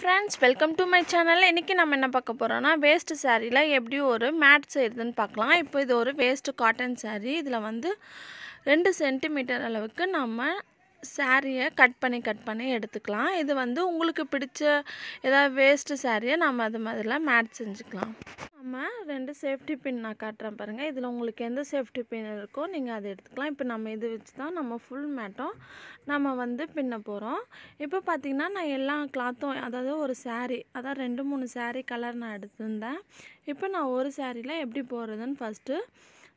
friends welcome to my channel இன்றைக்கி நம்ம என்ன பார்க்க போகிறோன்னா வேஸ்ட்டு சாரியில் எப்படி ஒரு மேட் செய்யுதுன்னு பார்க்கலாம் இப்போ இது ஒரு வேஸ்ட்டு காட்டன் சாரீ இதில் வந்து ரெண்டு சென்டிமீட்டர் அளவுக்கு நம்ம சாரியை கட் பண்ணி கட் பண்ணி எடுத்துக்கலாம் இது வந்து உங்களுக்கு பிடிச்ச ஏதாவது வேஸ்ட்டு சாரியை நம்ம அது மாதிரிலாம் மேட் செஞ்சுக்கலாம் நம்ம ரெண்டு சேஃப்டி பின் நான் காட்டுறேன் பாருங்கள் இதில் உங்களுக்கு எந்த சேஃப்டி பின் இருக்கோ நீங்கள் அதை எடுத்துக்கலாம் இப்போ நம்ம இது வச்சு தான் நம்ம ஃபுல் மேட்டும் நம்ம வந்து பின்ன போகிறோம் இப்போ பார்த்திங்கன்னா நான் எல்லா கிளாத்தும் அதாவது ஒரு சாரீ அதாவது ரெண்டு மூணு சாரீ கலர் நான் எடுத்திருந்தேன் இப்போ நான் ஒரு சாரியில் எப்படி போகிறதுன்னு ஃபஸ்ட்டு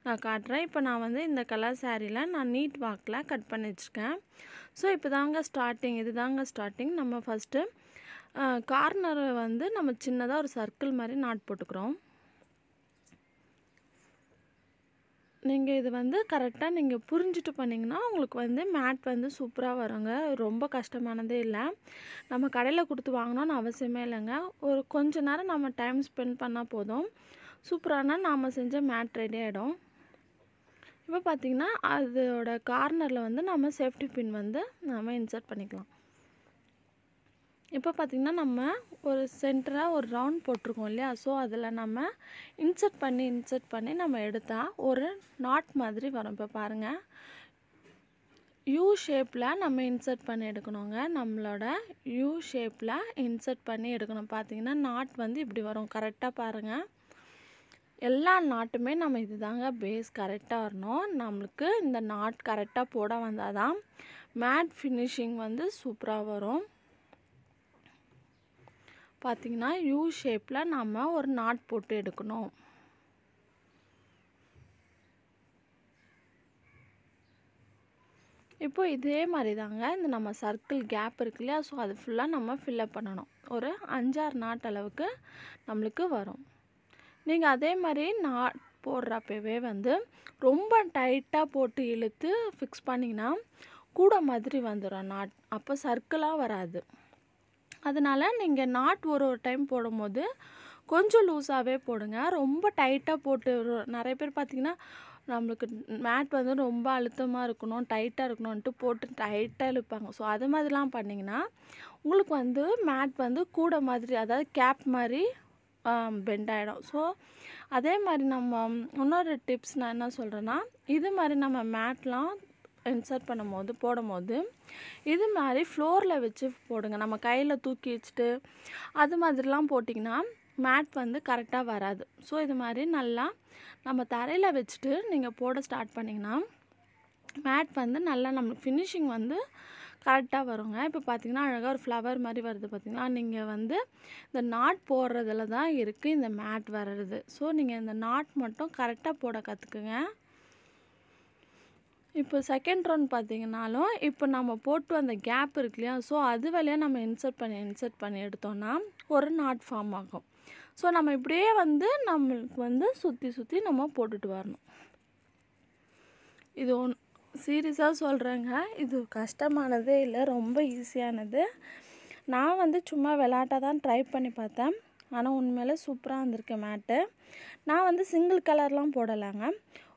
நான் காட்டுறேன் இப்போ நான் வந்து இந்த கலர் சாரீல நான் நீட் வாக்கில் கட் பண்ணி வச்சுருக்கேன் ஸோ இப்போ தாங்க ஸ்டார்டிங் இது தாங்க ஸ்டார்டிங் நம்ம ஃபஸ்ட்டு கார்னர் வந்து நம்ம சின்னதாக ஒரு சர்க்கிள் மாதிரி நாட் போட்டுக்கிறோம் நீங்கள் இது வந்து கரெக்டாக நீங்கள் புரிஞ்சுட்டு பண்ணிங்கன்னா உங்களுக்கு வந்து மேட் வந்து சூப்பராக வருங்க ரொம்ப கஷ்டமானதே இல்லை நம்ம கடையில் கொடுத்து வாங்கினோன்னு அவசியமே இல்லைங்க ஒரு கொஞ்ச நேரம் நம்ம டைம் ஸ்பெண்ட் பண்ணால் போதும் சூப்பரான நாம் செஞ்ச மேட் ரெடி ஆகிடும் இப்போ பார்த்திங்கன்னா அதோட கார்னரில் வந்து நம்ம சேஃப்டி பின் வந்து நம்ம இன்சர்ட் பண்ணிக்கலாம் இப்போ பார்த்திங்கன்னா நம்ம ஒரு சென்டராக ஒரு ரவுண்ட் போட்டிருக்கோம் இல்லையா ஸோ அதில் நம்ம இன்சர்ட் பண்ணி இன்சர்ட் பண்ணி நம்ம எடுத்தால் ஒரு நாட் மாதிரி வரும் இப்போ பாருங்கள் யூ ஷேப்பில் நம்ம இன்சர்ட் பண்ணி எடுக்கணுங்க நம்மளோட யூ ஷேப்பில் இன்சர்ட் பண்ணி எடுக்கணும் பார்த்திங்கன்னா நாட் வந்து இப்படி வரும் கரெக்டாக பாருங்கள் எல்லா நாட்டுமே நம்ம இது தாங்க பேஸ் கரெக்டாக வரணும் நம்மளுக்கு இந்த நாட் கரெக்டாக போட வந்தால் தான் மேட் ஃபினிஷிங் வந்து சூப்பராக வரும் பார்த்திங்கன்னா யூ ஷேப்பில் நம்ம ஒரு நாட் போட்டு எடுக்கணும் இப்போ இதே மாதிரி தாங்க இந்த நம்ம சர்க்கிள் கேப் இருக்கு இல்லையா ஸோ அது ஃபுல்லாக நம்ம ஃபில்லப் பண்ணணும் ஒரு அஞ்சாறு நாட் அளவுக்கு நம்மளுக்கு வரும் நீங்கள் அதே மாதிரி நான் போடுறப்பவே வந்து ரொம்ப டைட்டாக போட்டு இழுத்து ஃபிக்ஸ் பண்ணிங்கன்னா கூட மாதிரி வந்துடும் நாட் அப்போ சர்க்கிளாக வராது அதனால் நீங்கள் நாட் ஒரு ஒரு டைம் போடும்போது கொஞ்சம் லூஸாகவே போடுங்க ரொம்ப டைட்டாக போட்டு நிறைய பேர் பார்த்திங்கன்னா நம்மளுக்கு மேட் வந்து ரொம்ப அழுத்தமாக இருக்கணும் டைட்டாக இருக்கணும்ன்ட்டு போட்டு டைட்டாக இழுப்பாங்க ஸோ அது மாதிரிலாம் பண்ணிங்கன்னா உங்களுக்கு வந்து மேட் வந்து கூட மாதிரி அதாவது கேப் மாதிரி பெண்ட் ஆகிடும் ஸோ அதே மாதிரி நம்ம இன்னொரு டிப்ஸ் நான் என்ன சொல்கிறேன்னா இது மாதிரி நம்ம மேட்லாம் இன்சர்ட் பண்ணும் போது போடும் போது இது மாதிரி ஃப்ளோரில் வச்சு போடுங்க நம்ம கையில் தூக்கி வச்சுட்டு அது மாதிரிலாம் போட்டிங்கன்னா மேட் வந்து கரெக்டாக வராது ஸோ இது மாதிரி நல்லா நம்ம தரையில் வச்சுட்டு நீங்கள் போட ஸ்டார்ட் பண்ணிங்கன்னா மேட் வந்து நல்லா நம்மளுக்கு ஃபினிஷிங் வந்து கரெக்டாக வருங்க இப்போ பார்த்தீங்கன்னா அழகாக ஒரு ஃப்ளவர் மாதிரி வருது பார்த்திங்கன்னா நீங்கள் வந்து இந்த நாட் போடுறதுல தான் இருக்குது இந்த மேட் வர்றது ஸோ நீங்கள் இந்த நாட் மட்டும் கரெக்டாக போட கற்றுக்குங்க இப்போ செகண்ட் ரவுண்ட் பார்த்தீங்கன்னாலும் இப்போ நம்ம போட்டு அந்த கேப் இருக்கு இல்லையா ஸோ அது வழியாக நம்ம இன்சர்ட் பண்ணி இன்சர்ட் பண்ணி எடுத்தோன்னா ஒரு நாட் ஃபார்ம் ஆகும் ஸோ நம்ம இப்படியே வந்து நம்மளுக்கு வந்து சுற்றி சுற்றி நம்ம போட்டுட்டு வரணும் இது ஒன்று சீரியஸாக சொல்கிறேங்க இது கஷ்டமானதே இல்லை ரொம்ப ஈஸியானது நான் வந்து சும்மா விளாட்டாக தான் ட்ரை பண்ணி பார்த்தேன் ஆனால் உண்மையிலே சூப்பராக வந்திருக்கு மேட்டு நான் வந்து சிங்கிள் கலர்லாம் போடலாங்க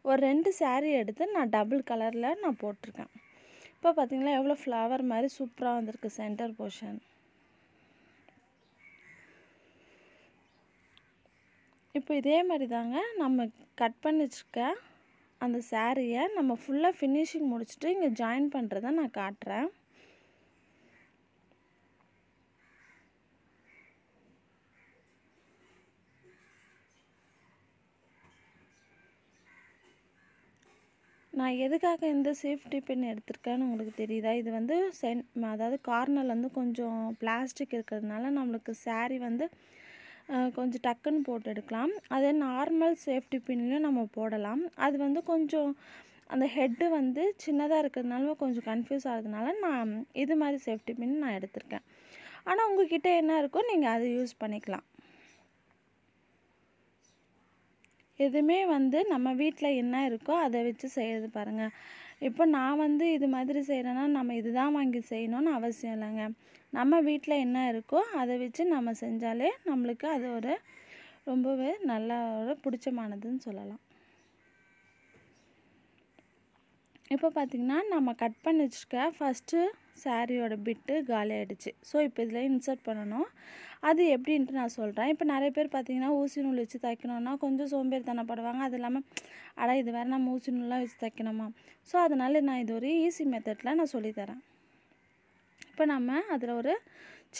ஒரு ரெண்டு சேரீ எடுத்து நான் டபுள் கலரில் நான் போட்டிருக்கேன் இப்போ பார்த்திங்களா எவ்வளோ ஃப்ளவர் மாதிரி சூப்பராக வந்திருக்கு சென்டர் போர்ஷன் இப்போ இதே மாதிரி தாங்க நம்ம கட் பண்ணி அந்த சாரியை நம்ம ஃபுல்லாக ஃபினிஷிங் முடிச்சுட்டு இங்கே ஜாயின் பண்ணுறத நான் காட்டுறேன் நான் எதுக்காக இந்த சேஃப்டி பின் எடுத்திருக்கேன்னு உங்களுக்கு தெரியுதா இது வந்து சென் அதாவது கார்னர் வந்து கொஞ்சம் பிளாஸ்டிக் இருக்கிறதுனால நம்மளுக்கு சாரி வந்து கொஞ்சம் டக்குன்னு போட்டு எடுக்கலாம் அதே நார்மல் சேஃப்டி பின்லேயும் நம்ம போடலாம் அது வந்து கொஞ்சம் அந்த ஹெட்டு வந்து சின்னதாக இருக்கிறதுனால கொஞ்சம் கன்ஃபியூஸ் ஆகிறதுனால நான் இது மாதிரி சேஃப்டி பின் நான் எடுத்திருக்கேன் ஆனால் உங்ககிட்ட என்ன இருக்கோ நீங்கள் அதை யூஸ் பண்ணிக்கலாம் எதுவுமே வந்து நம்ம வீட்டில் என்ன இருக்கோ அதை வச்சு செய்கிறது பாருங்கள் இப்போ நான் வந்து இது மாதிரி செய்கிறேன்னா நம்ம இது தான் வாங்கி செய்யணும்னு அவசியம் இல்லைங்க நம்ம வீட்டில் என்ன இருக்கோ அதை வச்சு நம்ம செஞ்சாலே நம்மளுக்கு அது ஒரு ரொம்பவே நல்ல ஒரு பிடிச்சமானதுன்னு சொல்லலாம் இப்போ பார்த்திங்கன்னா நம்ம கட் பண்ணி வச்சுருக்க ஃபஸ்ட்டு சாரியோட பிட்டு காலியாகிடுச்சு ஸோ இப்போ இதில் இன்சர்ட் பண்ணணும் அது எப்படின்ட்டு நான் சொல்கிறேன் இப்போ நிறைய பேர் பார்த்திங்கன்னா ஊசி நூல் வச்சு தைக்கணுன்னா கொஞ்சம் சோம்பேறித்தனப்படுவாங்க அது இல்லாமல் அடா இது வேறு நம்ம ஊசி நூல்லாம் வச்சு தைக்கணுமா ஸோ அதனால் நான் இது ஒரு ஈஸி மெத்தடில் நான் சொல்லித்தரேன் இப்போ நம்ம அதில் ஒரு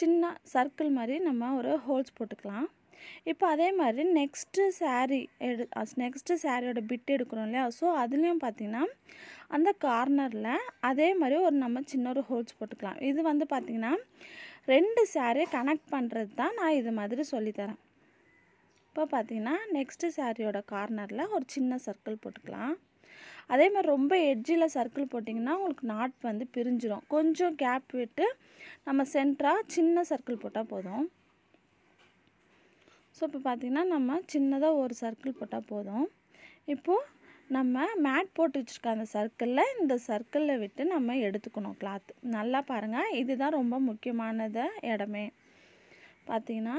சின்ன சர்க்கிள் மாதிரி நம்ம ஒரு ஹோல்ஸ் போட்டுக்கலாம் இப்போ அதே மாதிரி நெக்ஸ்ட்டு சாரீ எடு நெக்ஸ்ட்டு சாரியோட பிட் எடுக்கிறோம் இல்லையா ஸோ அதுலேயும் பார்த்திங்கன்னா அந்த கார்னரில் அதே மாதிரி ஒரு நம்ம சின்ன ஒரு ஹோல்ஸ் போட்டுக்கலாம் இது வந்து பார்த்திங்கன்னா ரெண்டு சாரியை கனெக்ட் பண்ணுறது தான் நான் இது மாதிரி சொல்லித்தரேன் இப்போ பார்த்திங்கன்னா நெக்ஸ்ட்டு சாரியோட கார்னரில் ஒரு சின்ன சர்க்கிள் போட்டுக்கலாம் அதே மாதிரி ரொம்ப எட்ஜில் சர்க்கிள் போட்டிங்கன்னா உங்களுக்கு நாட் வந்து பிரிஞ்சிடும் கொஞ்சம் கேப் விட்டு நம்ம சென்டராக சின்ன சர்க்கிள் போட்டால் போதும் ஸோ இப்போ பார்த்திங்கன்னா நம்ம சின்னதாக ஒரு சர்க்கிள் போட்டால் போதும் இப்போது நம்ம மேட் போட்டு வச்சுருக்க அந்த சர்க்கிளில் இந்த சர்க்கிளில் விட்டு நம்ம எடுத்துக்கணும் கிளாத் நல்லா பாருங்கள் இதுதான் ரொம்ப முக்கியமானது இடமே பார்த்திங்கன்னா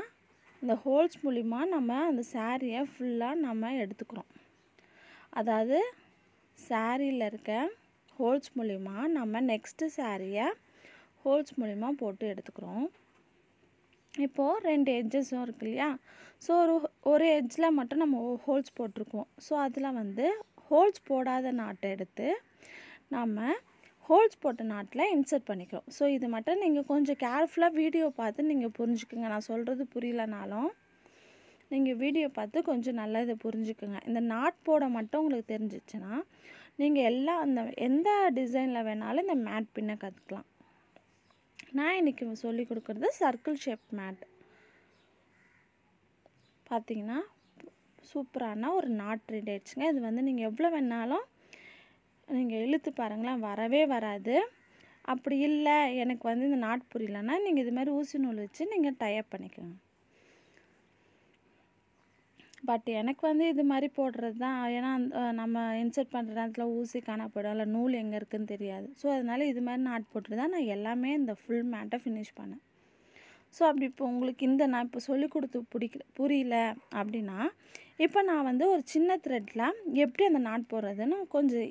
இந்த ஹோல்ஸ் மூலிமா நம்ம அந்த சாரியை ஃபுல்லாக நம்ம எடுத்துக்கிறோம் அதாவது சாரியில் இருக்க ஹோல்ஸ் மூலிமா நம்ம நெக்ஸ்ட்டு சாரியை ஹோல்ஸ் மூலிமா போட்டு எடுத்துக்கிறோம் இப்போது ரெண்டு எஜ்ஜஸும் இருக்கு இல்லையா ஸோ ஒரு ஒரு எட்ஜில் மட்டும் நம்ம ஹோல்ஸ் போட்டிருக்கோம் ஸோ அதில் வந்து ஹோல்ஸ் போடாத நாட்டை எடுத்து நம்ம ஹோல்ஸ் போட்ட நாட்டில் இன்சர்ட் பண்ணிக்கிறோம் ஸோ இது மட்டும் நீங்கள் கொஞ்சம் கேர்ஃபுல்லாக வீடியோ பார்த்து நீங்கள் புரிஞ்சுக்குங்க நான் சொல்கிறது புரியலனாலும் நீங்கள் வீடியோ பார்த்து கொஞ்சம் நல்லா இதை புரிஞ்சுக்குங்க இந்த நாட் போட மட்டும் உங்களுக்கு தெரிஞ்சிச்சுன்னா நீங்கள் எல்லா அந்த எந்த டிசைனில் வேணாலும் இந்த மேட் பின்ன கற்றுக்கலாம் நான் இன்றைக்கி சொல்லி கொடுக்குறது சர்க்கிள் ஷேப் மேட் பார்த்தீங்கன்னா சூப்பரான ஒரு நாட் ரெடி இது வந்து நீங்கள் எவ்வளோ வேணாலும் நீங்கள் இழுத்து பாருங்களேன் வரவே வராது அப்படி இல்லை எனக்கு வந்து இந்த நாட் புரியலன்னா நீங்கள் இது மாதிரி ஊசி நூல் வச்சு நீங்கள் டைப் பண்ணிக்கோங்க பட் எனக்கு வந்து இது மாதிரி போடுறது தான் ஏன்னா நம்ம இன்சர்ட் பண்ணுற நேரத்தில் ஊசி காணப்படும் இல்லை நூல் எங்கே இருக்குதுன்னு தெரியாது ஸோ அதனால் இது மாதிரி நாட் போட்டு தான் நான் எல்லாமே இந்த ஃபுல் மேட்டை ஃபினிஷ் பண்ணேன் ஸோ அப்படி இப்போ உங்களுக்கு இந்த நான் இப்போ சொல்லிக் கொடுத்து பிடிக்கல புரியல அப்படின்னா இப்போ நான் வந்து ஒரு சின்ன த்ரெட்டில் எப்படி அந்த நாட் போடுறதுன்னு கொஞ்சம்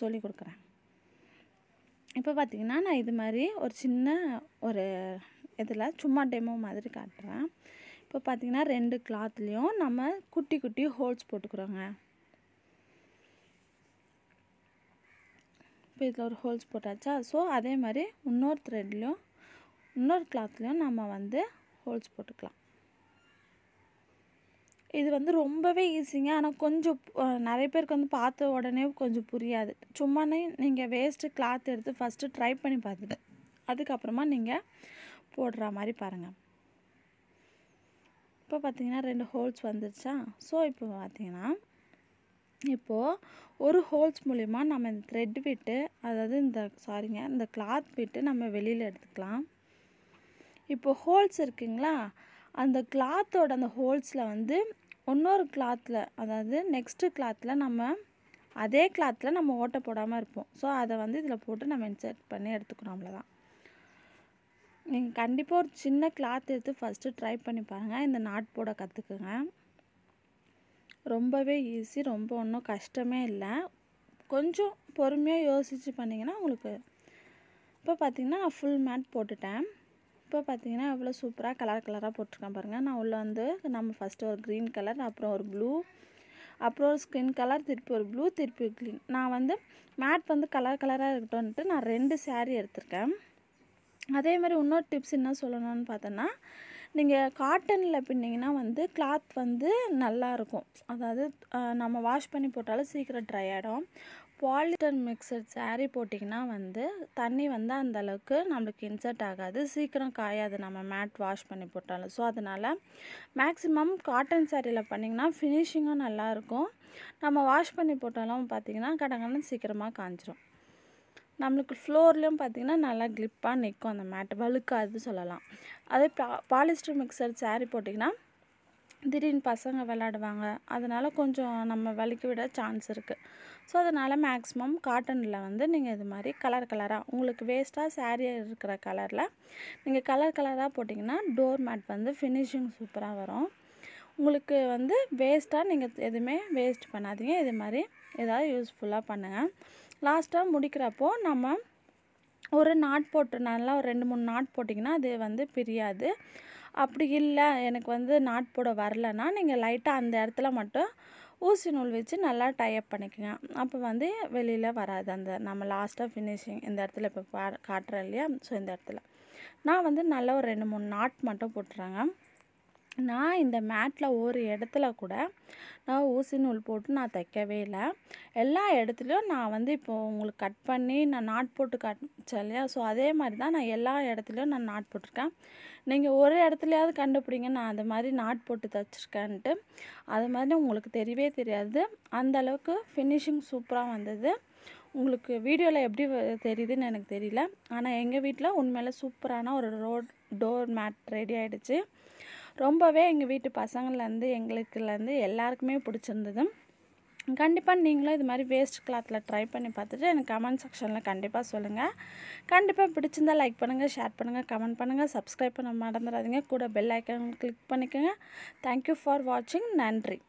சொல்லி கொடுக்குறேன் இப்போ பார்த்திங்கன்னா நான் இது மாதிரி ஒரு சின்ன ஒரு இதில் சும்மா டெமோ மாதிரி காட்டுறேன் இப்போ பார்த்திங்கன்னா ரெண்டு கிளாத்லேயும் நம்ம குட்டி குட்டி ஹோல்ஸ் போட்டுக்கிறோங்க இப்போ இதில் ஒரு ஹோல்ஸ் போட்டாச்சா ஸோ அதே மாதிரி இன்னொரு த்ரெட்லேயும் இன்னொரு கிளாத்லேயும் நம்ம வந்து ஹோல்ஸ் போட்டுக்கலாம் இது வந்து ரொம்பவே ஈஸிங்க ஆனால் கொஞ்சம் நிறைய பேருக்கு வந்து பார்த்த உடனே கொஞ்சம் புரியாது சும்மானே நீங்கள் வேஸ்ட்டு கிளாத் எடுத்து ஃபஸ்ட்டு ட்ரை பண்ணி பார்த்துட்டு அதுக்கப்புறமா நீங்கள் போடுற மாதிரி பாருங்கள் இப்போ பார்த்திங்கன்னா ரெண்டு ஹோல்ஸ் வந்துருச்சா ஸோ இப்போ பார்த்திங்கன்னா இப்போது ஒரு ஹோல்ஸ் மூலிமா நம்ம இந்த த்ரெட் விட்டு அதாவது இந்த சாரிங்க இந்த கிளாத் விட்டு நம்ம வெளியில் எடுத்துக்கலாம் இப்போ ஹோல்ஸ் இருக்குங்களா அந்த கிளாத்தோட அந்த ஹோல்ஸில் வந்து இன்னொரு கிளாத்தில் அதாவது நெக்ஸ்ட்டு கிளாத்தில் நம்ம அதே கிளாத்தில் நம்ம ஓட்டை போடாமல் இருப்போம் ஸோ அதை வந்து இதில் போட்டு நம்ம இன்சர்ட் பண்ணி எடுத்துக்கணும் அவ்வளோதான் நீங்கள் கண்டிப்பாக ஒரு சின்ன கிளாத் எடுத்து ஃபஸ்ட்டு ட்ரை பண்ணி பாருங்கள் இந்த நாட் போட கற்றுக்குங்க ரொம்பவே ஈஸி ரொம்ப ஒன்றும் கஷ்டமே இல்லை கொஞ்சம் பொறுமையாக யோசித்து பண்ணிங்கன்னா உங்களுக்கு இப்போ பார்த்திங்கன்னா ஃபுல் மேட் போட்டுட்டேன் இப்போ பார்த்திங்கன்னா எவ்வளோ சூப்பராக கலர் கலராக போட்டிருக்கேன் பாருங்கள் நான் உள்ளே வந்து நம்ம ஃபஸ்ட்டு ஒரு க்ரீன் கலர் அப்புறம் ஒரு ப்ளூ அப்புறம் ஒரு ஸ்கின் கலர் திருப்பி ஒரு ப்ளூ திருப்பி க்ரீன் நான் வந்து மேட் வந்து கலர் கலராக இருக்கட்டும்ன்ட்டு நான் ரெண்டு சேரீ எடுத்திருக்கேன் அதே மாதிரி இன்னொரு டிப்ஸ் என்ன சொல்லணும்னு பார்த்தோன்னா நீங்கள் காட்டனில் பின்னிங்கன்னா வந்து கிளாத் வந்து நல்லாயிருக்கும் அதாவது நம்ம வாஷ் பண்ணி போட்டாலும் சீக்கிரம் ட்ரை ஆகிடும் பாலிட்டர் மிக்சட் சாரி போட்டிங்கன்னா வந்து தண்ணி வந்து அந்தளவுக்கு நம்மளுக்கு இன்சர்ட் ஆகாது சீக்கிரம் காயாது நம்ம மேட் வாஷ் பண்ணி போட்டாலும் ஸோ அதனால் மேக்ஸிமம் காட்டன் சாரியில் பண்ணிங்கன்னா ஃபினிஷிங்கும் நல்லாயிருக்கும் நம்ம வாஷ் பண்ணி போட்டாலும் பார்த்திங்கன்னா கடகடன்னு சீக்கிரமாக காஞ்சிரும் நம்மளுக்கு ஃப்ளோர்லேயும் பார்த்திங்கன்னா நல்லா கிளிப்பாக நிற்கும் அந்த மேட் வழுக்காது சொல்லலாம் அதே பா பாலிஸ்டர் மிக்சர் சாரி போட்டிங்கன்னா திடீர்னு பசங்க விளாடுவாங்க அதனால் கொஞ்சம் நம்ம வலிக்க விட சான்ஸ் இருக்குது ஸோ அதனால் மேக்ஸிமம் காட்டனில் வந்து நீங்கள் இது மாதிரி கலர் கலராக உங்களுக்கு வேஸ்ட்டாக சாரீ இருக்கிற கலரில் நீங்கள் கலர் கலராக போட்டிங்கன்னா டோர் மேட் வந்து ஃபினிஷிங் சூப்பராக வரும் உங்களுக்கு வந்து வேஸ்ட்டாக நீங்கள் எதுவுமே வேஸ்ட் பண்ணாதீங்க இது மாதிரி ஏதாவது யூஸ்ஃபுல்லாக பண்ணுங்கள் லாஸ்ட்டாக முடிக்கிறப்போ நம்ம ஒரு நாட் போட்டு நல்லா ஒரு ரெண்டு மூணு நாட் போட்டிங்கன்னா அது வந்து பிரியாது அப்படி இல்லை எனக்கு வந்து நாட் போட வரலன்னா நீங்கள் லைட்டாக அந்த இடத்துல மட்டும் ஊசி நூல் வச்சு நல்லா டைப் பண்ணிக்கோங்க அப்போ வந்து வெளியில் வராது அந்த நம்ம லாஸ்ட்டாக ஃபினிஷிங் இந்த இடத்துல இப்போ பா காட்டுறோம் இல்லையா ஸோ இந்த இடத்துல நான் வந்து நல்லா ஒரு ரெண்டு மூணு நாட் மட்டும் போட்டுறேங்க நான் இந்த மேட்டில் ஒரு இடத்துல கூட நான் ஊசி நூல் போட்டு நான் தைக்கவே இல்லை எல்லா இடத்துலையும் நான் வந்து இப்போது உங்களுக்கு கட் பண்ணி நான் நாட் போட்டு கட் இல்லையா ஸோ அதே மாதிரி தான் நான் எல்லா இடத்துலையும் நான் நாட் போட்டிருக்கேன் நீங்கள் ஒரு இடத்துலையாவது கண்டுபிடிங்க நான் அந்த மாதிரி நாட் போட்டு தைச்சிருக்கேன்ட்டு அது மாதிரி உங்களுக்கு தெரியவே தெரியாது அந்த அளவுக்கு ஃபினிஷிங் சூப்பராக வந்தது உங்களுக்கு வீடியோவில் எப்படி தெரியுதுன்னு எனக்கு தெரியல ஆனால் எங்கள் வீட்டில் உண்மையில் சூப்பரான ஒரு ரோட் டோர் மேட் ரெடி ஆகிடுச்சு ரொம்பவே எங்கள் வீட்டு பசங்கள்லேருந்து எங்களுக்குலேருந்து எல்லாருக்குமே பிடிச்சிருந்தது கண்டிப்பாக நீங்களும் இது மாதிரி வேஸ்ட் கிளாத்தில் ட்ரை பண்ணி பார்த்துட்டு எனக்கு கமெண்ட் செக்ஷனில் கண்டிப்பாக சொல்லுங்கள் கண்டிப்பாக பிடிச்சிருந்தால் லைக் பண்ணுங்கள் ஷேர் பண்ணுங்கள் கமெண்ட் பண்ணுங்கள் சப்ஸ்கிரைப் பண்ண மறந்துடாதீங்க கூட பெல் ஐக்கன் கிளிக் பண்ணிக்கோங்க தேங்க்யூ ஃபார் வாட்சிங் நன்றி